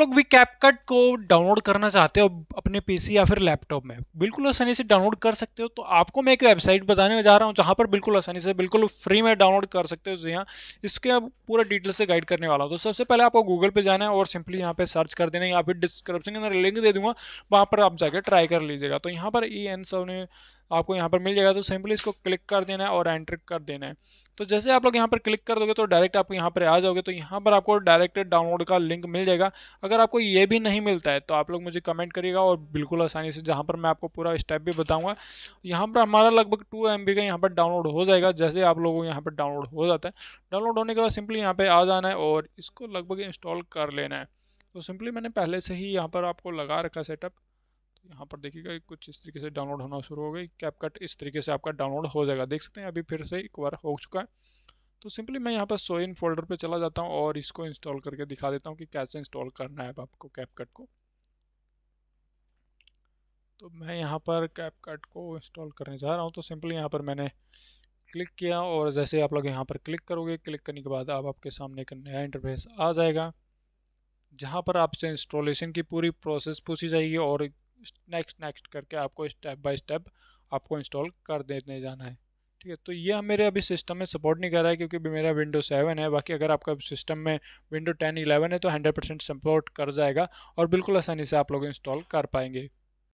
लोग भी कैपकट को डाउनलोड करना चाहते हो अपने पीसी या फिर लैपटॉप में बिल्कुल आसानी से डाउनलोड कर सकते हो तो आपको मैं एक वेबसाइट बताने जा रहा हूँ जहाँ पर बिल्कुल आसानी से बिल्कुल फ्री में डाउनलोड कर सकते हो जी हाँ इसके पूरा डिटेल से गाइड करने वाला हूँ तो सबसे पहले आपको गूगल पर जाना है और सिंपली यहाँ पर सर्च कर देना या फिर डिस्क्रिप्शन के अंदर लिंक दे दूंगा वहाँ पर आप जाकर ट्राई कर लीजिएगा तो यहाँ पर ई e एन सब ने आपको यहाँ पर मिल जाएगा तो सिंपली इसको क्लिक कर देना है और एंटर कर देना है तो जैसे आप लोग यहाँ पर क्लिक कर दोगे तो डायरेक्ट आपको यहाँ पर आ जाओगे तो यहाँ पर आपको डायरेक्ट डाउनलोड का लिंक मिल जाएगा अगर आपको ये भी नहीं मिलता है तो आप लोग मुझे कमेंट करिएगा और बिल्कुल आसानी से जहाँ पर मैं आपको पूरा स्टेप भी बताऊँगा यहाँ पर हमारा लगभग टू एम का यहाँ पर डाउनलोड हो जाएगा जैसे आप लोगों को यहाँ पर डाउनलोड हो जाता है डाउनलोड होने के बाद सिंपली यहाँ पर आ जाना है और इसको लगभग इंस्टॉल कर लेना है तो सिंपली मैंने पहले से ही यहाँ पर आपको लगा रखा सेटअप यहाँ पर देखिएगा कुछ इस तरीके से डाउनलोड होना शुरू हो गई कैपकट इस तरीके से आपका डाउनलोड हो जाएगा देख सकते हैं अभी फिर से एक बार हो चुका है तो सिंपली मैं यहाँ पर सो इन फोल्डर पर चला जाता हूँ और इसको इंस्टॉल करके दिखा देता हूँ कि कैसे इंस्टॉल करना है आपको कैपकट को तो मैं यहाँ पर कैपकट को इंस्टॉल करने जा रहा हूँ तो सिंपली यहाँ पर मैंने क्लिक किया और जैसे आप लोग यहाँ पर क्लिक करोगे क्लिक करने के बाद आप आपके सामने एक नया इंटरफेस आ जाएगा जहाँ पर आपसे इंस्टॉलेशन की पूरी प्रोसेस पूछी जाएगी और नेक्स्ट नेक्स्ट करके आपको स्टेप बाय स्टेप आपको इंस्टॉल कर देने जाना है ठीक है तो ये मेरे अभी सिस्टम में सपोर्ट नहीं कर रहा है क्योंकि मेरा विंडो सेवन है बाकी अगर आपका सिस्टम में विंडो टेन इलेवन है तो हंड्रेड परसेंट सपोर्ट कर जाएगा और बिल्कुल आसानी से आप लोग इंस्टॉल कर पाएंगे